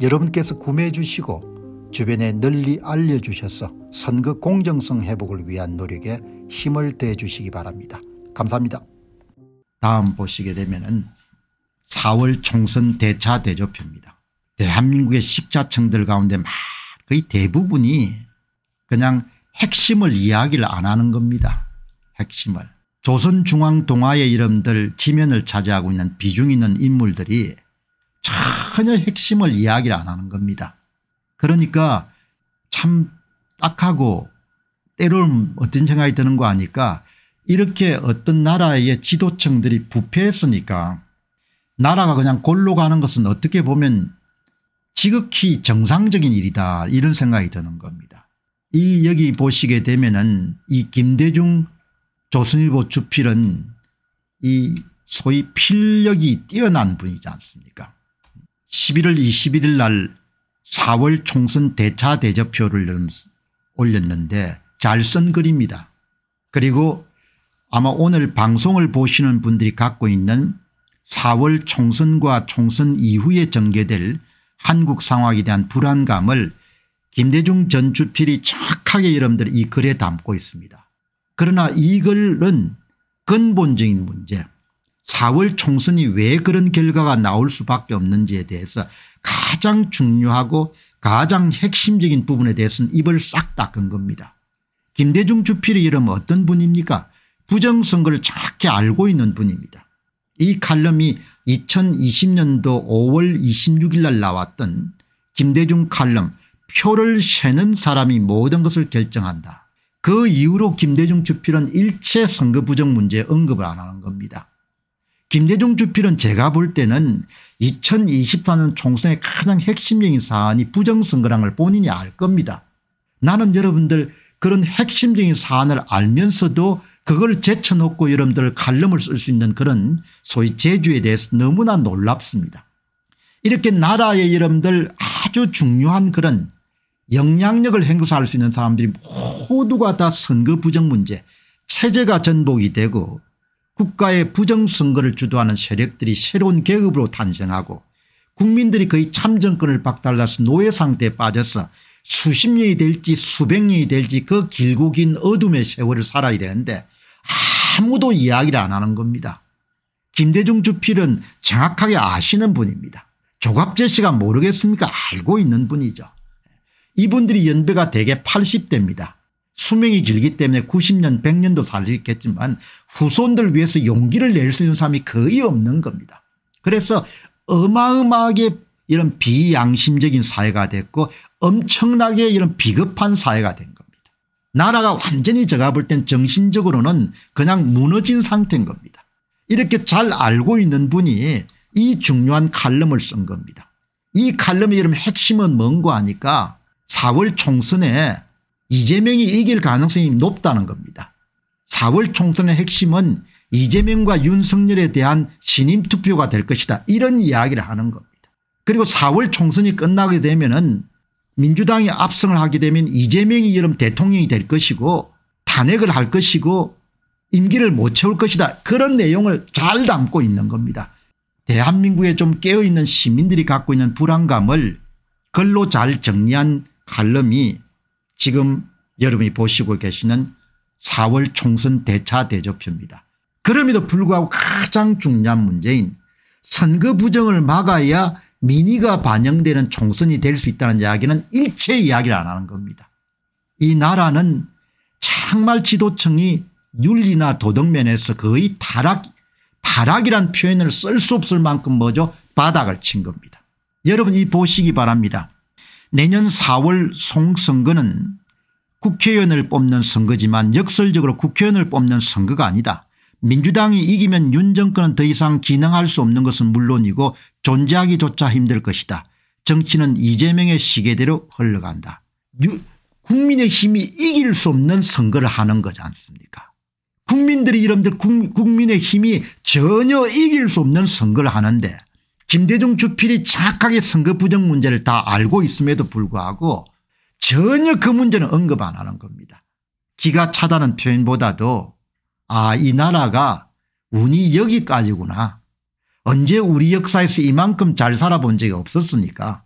여러분께서 구매해 주시고 주변에 널리 알려주셔서 선거 공정성 회복을 위한 노력에 힘을 대 주시기 바랍니다. 감사합니다. 다음 보시게 되면 은 4월 총선 대차 대조표입니다. 대한민국의 식자층들 가운데 막 거의 대부분이 그냥 핵심을 이야기를 안 하는 겁니다. 핵심을. 조선중앙동화의 이름들 지면을 차지하고 있는 비중 있는 인물들이 전혀 핵심을 이야기를 안 하는 겁니다. 그러니까 참 딱하고 때로는 어떤 생각이 드는 거 아니까 이렇게 어떤 나라의 지도층들이 부패했으니까 나라가 그냥 골로 가는 것은 어떻게 보면 지극히 정상적인 일이다 이런 생각이 드는 겁니다. 이 여기 보시게 되면은 이 김대중 조선일보 주필은 이 소위 필력이 뛰어난 분이지 않습니까 11월 21일 날 4월 총선 대차 대조표를 올렸는데 잘 쓴 글입니다. 그리고 아마 오늘 방송을 보시는 분들이 갖고 있는 4월 총선과 총선 이후에 전개될 한국 상황에 대한 불안감을 김대중 전 주필이 정확하게 여러분들 이 글에 담고 있습니다. 그러나 이 글은 근본적인 문제 4월 총선이 왜 그런 결과가 나올 수밖에 없는지에 대해서 가장 중요하고 가장 핵심적인 부분에 대해서는 입을 싹 닦은 겁니다. 김대중 주필의 이름 어떤 분입니까 부정선거를 정확히 알고 있는 분입니다. 이 칼럼이 2020년도 5월 26일 날 나왔던 김대중 칼럼 표를 세는 사람이 모든 것을 결정한다. 그 이후로 김대중 주필은 일체 선거 부정 문제에 언급을 안 하는 겁니다. 김대중 주필은 제가 볼 때는 2024년 총선의 가장 핵심적인 사안이 부정선거란걸 본인이 알 겁니다. 나는 여러분들 그런 핵심적인 사안을 알면서도 그걸 제쳐놓고 여러분들 칼럼을 쓸 수 있는 그런 소위 재주에 대해서 너무나 놀랍습니다. 이렇게 나라의 여러분들 아주 중요한 그런 영향력을 행사할 수 있는 사람들이 모두가 다 선거 부정 문제 체제가 전복이 되고 국가의 부정선거를 주도하는 세력들이 새로운 계급으로 탄생하고 국민들이 거의 참정권을 박달라서 노예상태에 빠져서 수십 년이 될지 수백 년이 될지 그 길고 긴 어둠의 세월을 살아야 되는데 아무도 이야기를 안 하는 겁니다. 김대중 주필은 정확하게 아시는 분입니다. 조갑재 씨가 모르겠습니까 알고 있는 분이죠. 이분들이 연배가 대개 80대입니다. 수명이 길기 때문에 90년 100년도 살수겠지만 후손들 위해서 용기를 낼 수 있는 사람이 거의 없는 겁니다. 그래서 어마어마하게 이런 비양심적인 사회가 됐고 엄청나게 이런 비겁한 사회가 된 겁니다. 나라가 완전히 제가 볼 땐 정신적으로는 그냥 무너진 상태인 겁니다. 이렇게 잘 알고 있는 분이 이 중요한 칼럼을 쓴 겁니다. 이 칼럼의 이름 핵심은 뭔고 하니까 4월 총선에 이재명이 이길 가능성이 높다는 겁니다. 4월 총선의 핵심은 이재명과 윤석열에 대한 신임 투표가 될 것이다 이런 이야기를 하는 겁니다. 그리고 4월 총선이 끝나게 되면 은 민주당이 압승을 하게 되면 이재명이 여름 대통령이 될 것이고 탄핵을 할 것이고 임기를 못 채울 것이다 그런 내용을 잘 담고 있는 겁니다. 대한민국에 좀 깨어있는 시민들이 갖고 있는 불안감을 글로 잘 정리한 칼럼이 지금 여러분이 보시고 계시는 4월 총선 대차 대조표입니다. 그럼에도 불구하고 가장 중요한 문제인 선거 부정을 막아야 민의가 반영되는 총선이 될 수 있다는 이야기는 일체 이야기를 안 하는 겁니다. 이 나라는 정말 지도층이 윤리나 도덕면에서 거의 타락, 타락이란 표현을 쓸 수 없을 만큼 뭐죠 바닥을 친 겁니다. 여러분 이 보시기 바랍니다. 내년 4월 송선거는 국회의원을 뽑는 선거지만 역설적으로 국회의원을 뽑는 선거가 아니다. 민주당이 이기면 윤 정권은 더 이상 기능할 수 없는 것은 물론이고 존재하기조차 힘들 것이다. 정치는 이재명의 시계대로 흘러간다. 국민의 힘이 이길 수 없는 선거를 하는 거지 않습니까 국민들이 이름들 국민의 힘이 전혀 이길 수 없는 선거를 하는데 김대중 주필이 착하게 선거 부정 문제를 다 알고 있음에도 불구하고 전혀 그 문제는 언급 안 하는 겁니다. 기가 차다는 표현보다도 아이 나라가 운이 여기까지구나. 언제 우리 역사에서 이만큼 잘 살아본 적이 없었으니까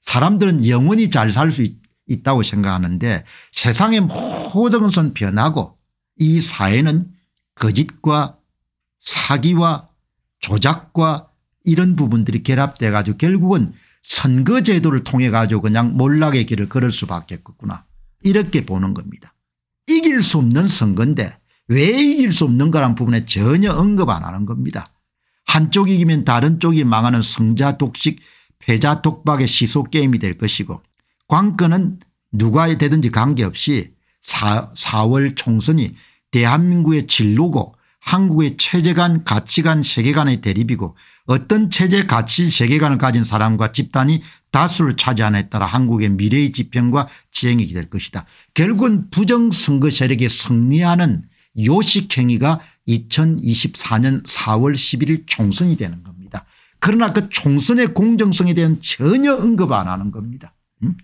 사람들은 영원히 잘 살 수 있다고 생각하는데 세상의 모든 것은 변하고 이 사회는 거짓과 사기와 조작과 이런 부분들이 결합돼 가지고 결국은 선거제도를 통해 가지고 그냥 몰락의 길을 걸을 수밖에 없구나 이렇게 보는 겁니다. 이길 수 없는 선거인데 왜 이길 수 없는가라는 부분에 전혀 언급 안 하는 겁니다. 한쪽 이기면 이 다른 쪽이 망하는 성자 독식 패자 독박의 시소 게임이 될 것이고 관건은 누가 되든지 관계없이 4, 4월 총선이 대한민국의 진로고 한국의 체제간가치간세계간의 대립이고 어떤 체제 가치 세계관을 가진 사람과 집단이 다수를 차지하에 따라 한국의 미래의 지평과 지행이 될 것이다. 결국은 부정선거 세력이 승리하는 요식행위가 2024년 4월 11일 총선이 되는 겁니다. 그러나 그 총선의 공정성에 대한 전혀 언급 안 하는 겁니다. 음?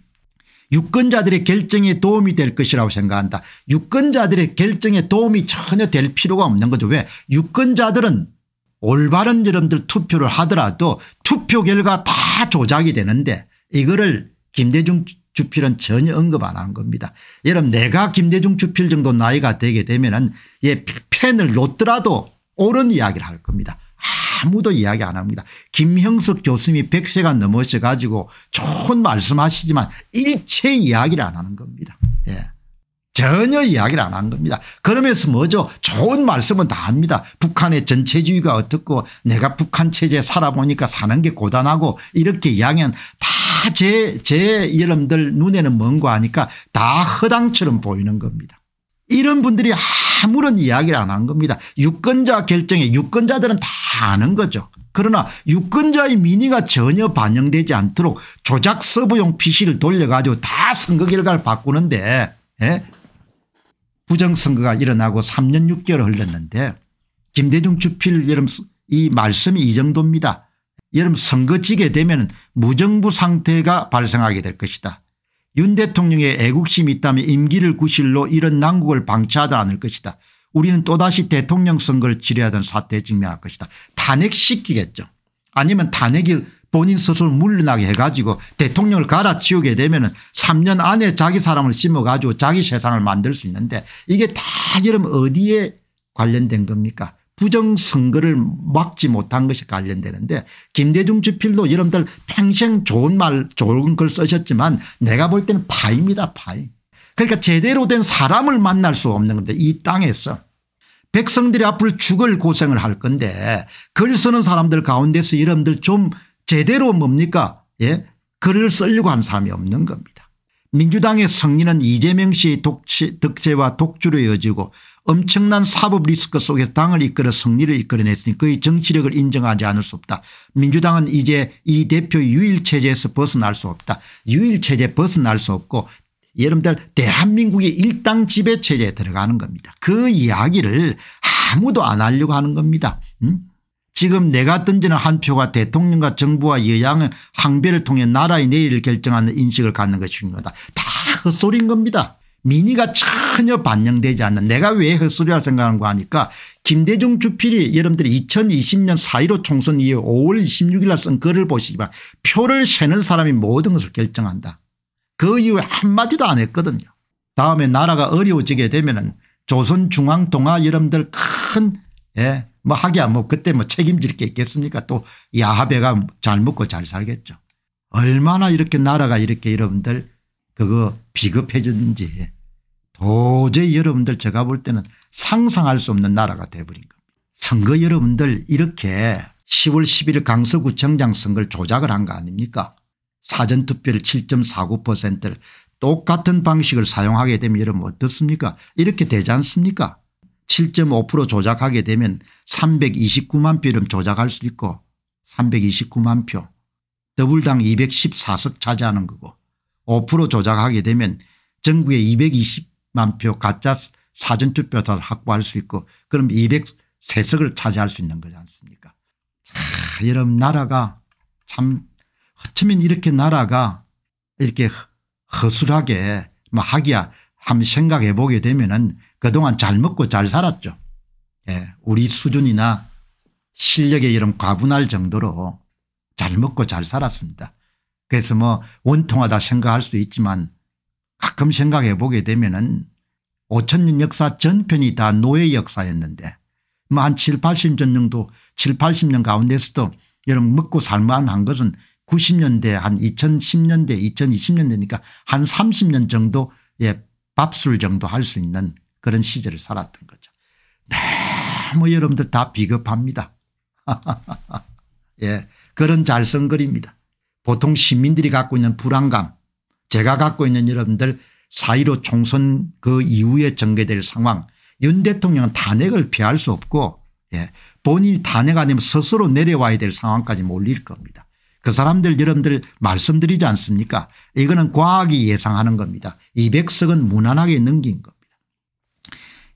유권자들의 결정에 도움이 될 것이라고 생각한다. 유권자들의 결정에 도움이 전혀 될 필요가 없는 거죠. 왜 유권자들은 올바른 여러분들 투표를 하더라도 투표 결과 다 조작이 되는데 이거를 김대중 주필은 전혀 언급 안 하는 겁니다. 여러분 내가 김대중 주필 정도 나이가 되게 되면 은얘 예, 펜을 놓더라도 옳은 이야기를 할 겁니다. 아무도 이야기 안 합니다. 김형석 교수님이 100세가 넘으셔 가지고 좋은 말씀하시지만 일체 이야기를 안 하는 겁니다. 예. 전혀 이야기를 안 한 겁니다. 그러면서 뭐죠 좋은 말씀은 다 합니다. 북한의 전체주의가 어떻고 내가 북한 체제 살아보니까 사는 게 고단하고 이렇게 이야기는 다제제 여러분들 눈에는 먼거 하니까 다 허당처럼 보이는 겁니다. 이런 분들이 아무런 이야기를 안 한 겁니다. 유권자 결정에 유권자들은 다 아는 거죠. 그러나 유권자의 민의가 전혀 반영되지 않도록 조작 서브용 PC를 돌려가지고 다 선거 결과를 바꾸는데 예? 부정선거가 일어나고 3년 6개월 흘렀는데 김대중 주필 여러분 이 말씀이 이 정도입니다. 여러분 선거 지게 되면 무정부 상태가 발생하게 될 것이다. 윤 대통령의 애국심이 있다면 임기를 구실로 이런 난국을 방치하지 않을 것이다. 우리는 또다시 대통령 선거를 치려하던 사태에 직면할 것이다. 탄핵시키겠죠. 아니면 탄핵이 본인 스스로 물러나게 해가지고 대통령을 갈아치우게 되면 3년 안에 자기 사람을 심어가지고 자기 세상을 만들 수 있는데 이게 다 여러분 어디에 관련된 겁니까 부정선거를 막지 못한 것이 관련되는데 김대중 지필도 여러분들 평생 좋은 말 좋은 걸 쓰셨지만 내가 볼 때는 파입니다 파이. 그러니까 제대로 된 사람을 만날 수 없는 겁니다 이 땅에서. 백성들이 앞으로 죽을 고생을 할 건데 글 쓰는 사람들 가운데서 여러분들 좀 제대로 뭡니까 예 글을 쓰려고 한 사람이 없는 겁니다. 민주당의 승리는 이재명 씨의 독치, 득세와 독주로 이어지고 엄청난 사법 리스크 속에서 당을 이끌어 승리를 이끌어냈으니 그의 정치력을 인정하지 않을 수 없다. 민주당은 이제 이 대표 유일체제에서 벗어날 수 없다. 유일체제 벗어날 수 없고 여러분들 대한민국의 일당 지배체제에 들어가는 겁니다. 그 이야기를 아무도 안 하려고 하는 겁니다. 음? 지금 내가 던지는 한 표가 대통령과 정부와 여양의 항배를 통해 나라의 내일을 결정하는 인식을 갖는 것인 거다. 다 헛소리인 겁니다. 민의가 전혀 반영되지 않는 내가 왜헛소리할 생각하는 거 아니까 김대중 주필이 여러분들이 2020년 4.15 총선 이후 5월 26일 날 쓴 글을 보시기만 표를 세는 사람이 모든 것을 결정한다. 그 이후에 한마디도 안 했거든요. 다음에 나라가 어려워지게 되면 조선중앙동화 여러분들 큰 예, 뭐 하기야 뭐 그때 뭐 책임질 게 있겠습니까 또 야합회가 잘 먹고 잘 살겠죠. 얼마나 이렇게 나라가 이렇게 여러분들 그거 비겁해졌는지 도저히 여러분들 제가 볼 때는 상상할 수 없는 나라가 돼버린 겁니다. 선거 여러분들 이렇게 10월 11일 강서구청장 선거를 조작을 한 거 아닙니까 사전투표를 7.49%를 똑같은 방식을 사용하게 되면 여러분 어떻습니까 이렇게 되지 않습니까 7.5% 조작하게 되면 329만 표를 조작할 수 있고 329만 표더블당 214석 차지하는 거고 5% 조작하게 되면 전국에 220만 표 가짜 사전투표를 확보할 수 있고 그럼 203석을 차지할 수 있는 거지 않습니까 아, 여러분 나라가 참 어쩌면 이렇게 나라가 이렇게 허술하게 뭐 하기야 한번 생각해 보게 되면은 그동안 잘 먹고 잘 살았죠. 예, 우리 수준이나 실력에 이런 과분할 정도로 잘 먹고 잘 살았습니다. 그래서 뭐 원통하다 생각할 수도 있지만 가끔 생각해 보게 되면은 5천년 역사 전편이 다 노예 역사였는데 뭐한 7, 80년 정도 7, 80년 가운데서도 여러분 먹고 살만한 것은 90년대 한 2010년대 2020년대니까 한 30년 정도 예 밥술 정도 할 수 있는 그런 시절을 살았던 거죠. 너무 여러분들 다 비겁합니다. 예, 그런 잘성거리입니다. 보통 시민들이 갖고 있는 불안감 제가 갖고 있는 여러분들 사1 5 총선 그 이후에 전개될 상황 윤 대통령은 탄핵을 피할 수 없고 예, 본인이 탄핵 아니면 스스로 내려와야 될 상황까지 몰릴 겁니다. 그 사람들 여러분들 말씀드리지 않습니까 이거는 과학이 예상하는 겁니다. 200석은 무난하게 넘긴 겁니다.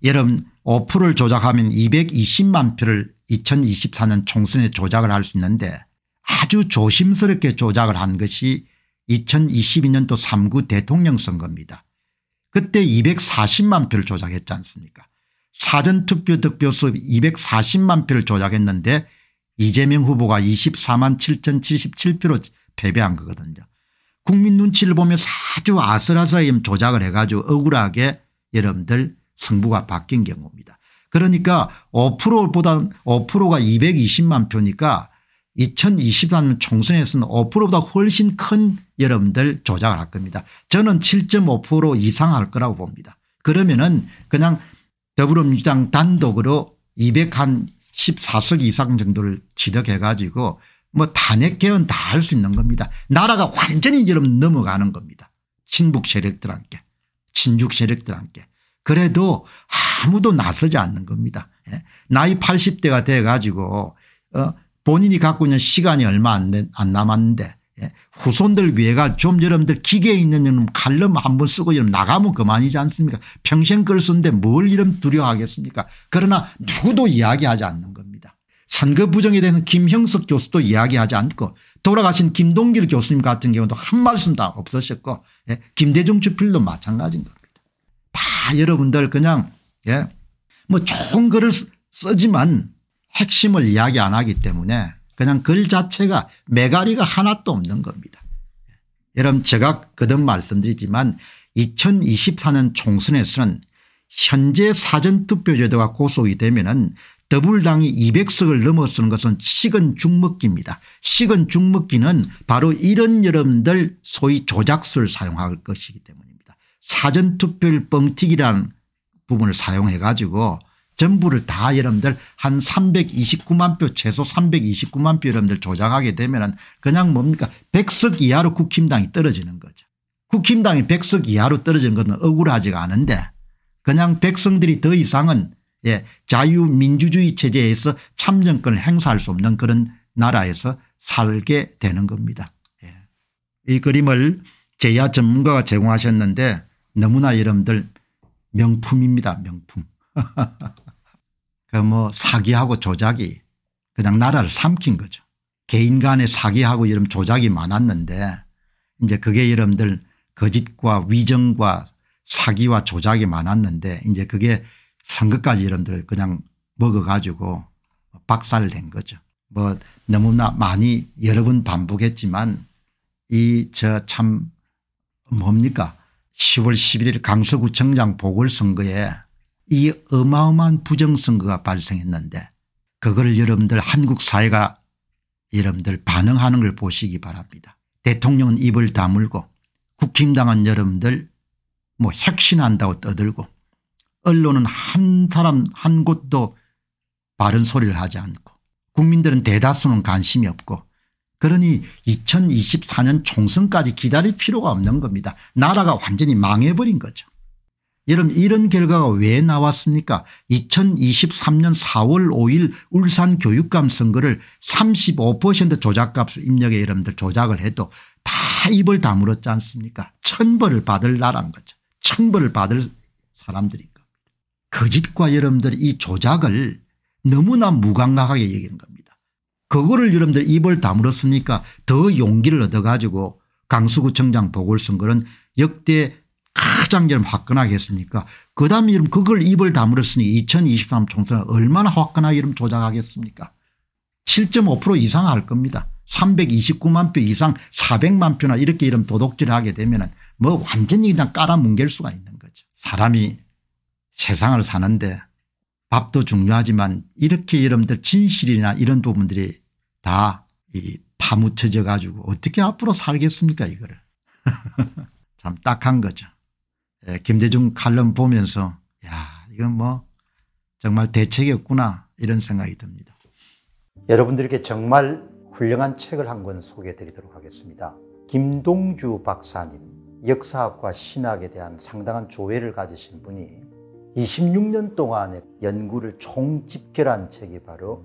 여러분 5%를 조작하면 220만 표를 2024년 총선에 조작을 할 수 있는데 아주 조심스럽게 조작을 한 것이 2022년도 3구 대통령 선거입니다. 그때 240만 표를 조작했지 않습니까 사전투표 득표수 240만 표를 조작했는데 이재명 후보가 24만 7,077표로 패배한 거거든요. 국민 눈치를 보면서 아주 아슬아슬하게 조작을 해가지고 억울하게 여러분들 승부가 바뀐 경우입니다. 그러니까 5%보다 5%가 220만 표니까 2023년 총선에서는 5%보다 훨씬 큰 여러분들 조작을 할 겁니다. 저는 7.5% 이상 할 거라고 봅니다. 그러면은 그냥 더불어민주당 단독으로 200 한 14석 이상 정도를 지득해 가지고 뭐 탄핵 개헌 다 할 수 있는 겁니다. 나라가 완전히 여러분 넘어가는 겁니다. 친북 세력들한테 친 j 세력들한테 그래도 아무도 나서지 않는 겁니다. 예? 나이 80대가 돼 가지고 어, 본인이 갖고 있는 시간이 얼마 안 남았는데 예? 후손들 위해가 좀 여러분들 기계에 있는 여러 칼럼 한 번 쓰고 이러 나가면 그만이지 않습니까 평생 글 쓰는데 뭘 이름 두려워하겠습니까 그러나 누구도 이야기하지 않는 겁니다. 선거 부정에 대한 김형석 교수도 이야기하지 않고 돌아가신 김동길 교수님 같은 경우도 한 말씀도 없으셨고 예? 김대중 주필도 마찬가지인 겁니다. 아, 여러분들 그냥 예? 뭐 좋은 글을 쓰지만 핵심을 이야기 안 하기 때문에 그냥 글 자체가 메가리가 하나도 없는 겁니다. 예. 여러분 제가 거듭 말씀드리지만 2024년 총선에서는 현재 사전투표제도가 고속이 되면 은 더불당이 200석을 넘어서는 것은 식은 죽먹기입니다. 식은 죽먹기는 바로 이런 여러분들 소위 조작수를 사용할 것이기 때문입니다. 사전투표율 뻥튀기라는 부분을 사용해 가지고 전부를 다 여러분들 한 329만 표 최소 329만 표 여러분들 조작하게 되면 은 그냥 뭡니까 100석 이하로 국힘당이 떨어지는 거죠. 국힘당이 100석 이하로 떨어진 것은 억울하지가 않은데 그냥 백성들이 더 이상은 예, 자유민주주의 체제에서 참정권을 행사할 수 없는 그런 나라에서 살게 되는 겁니다. 예. 이 그림을 제야 전문가가 제공하셨는데 너무나 여러분들 명품입니다 명품. 그 뭐 사기하고 조작이 그냥 나라를 삼킨 거죠. 개인 간의 사기하고 이런 조작이 많았는데 이제 그게 여러분들 거짓과 위정과 사기와 조작이 많았는데 이제 그게 선거까지 여러분들 그냥 먹어가지고 박살낸 거죠. 뭐 너무나 많이 여러 번 반복했지만 이 저 참 뭡니까 10월 11일 강서구청장 보궐선거에 이 어마어마한 부정선거가 발생했는데 그걸 여러분들 한국 사회가 여러분들 반응하는 걸 보시기 바랍니다. 대통령은 입을 다물고 국힘당은 여러분들 뭐 혁신한다고 떠들고 언론은 한 사람 한 곳도 바른 소리를 하지 않고 국민들은 대다수는 관심이 없고 그러니 2024년 총선까지 기다릴 필요가 없는 겁니다. 나라가 완전히 망해버린 거죠. 여러분 이런 결과가 왜 나왔습니까 2023년 4월 5일 울산 교육감 선거를 35% 조작값 입력에 여러분들 조작을 해도 다 입을 다물었지 않습니까 천벌을 받을 나란 거죠. 천벌을 받을 사람들인 겁니다. 거짓과 여러분들이 이 조작을 너무나 무감각하게 여기는 겁니다. 그거를 여러분들 입을 다물었으니까 더 용기를 얻어 가지고 강수구청장 보궐선거는 역대 가장 좀 화끈하게 했으니까 그 다음에 여러분 그걸 입을 다물었으니 2023 총선을 얼마나 화끈하게 이름 조작하겠습니까 7.5% 이상 할 겁니다. 329만 표 이상 400만 표나 이렇게 이름 도둑질을 하게 되면 뭐 완전히 그냥 깔아뭉갤 수가 있는 거죠. 사람이 세상을 사는데 밥도 중요하지만 이렇게 여러분들 진실이나 이런 부분들이 다이 파묻혀져 가지고 어떻게 앞으로 살겠습니까 이거를 참 딱한 거죠. 예, 김대중 칼럼 보면서 야 이건 뭐 정말 대책이 없구나 이런 생각이 듭니다. 여러분들에 정말 훌륭한 책을 한 권 소개해 드리도록 하겠습니다. 김동주 박사님 역사학과 신학에 대한 상당한 조회를 가지신 분이 26년 동안의 연구를 총집결한 책이 바로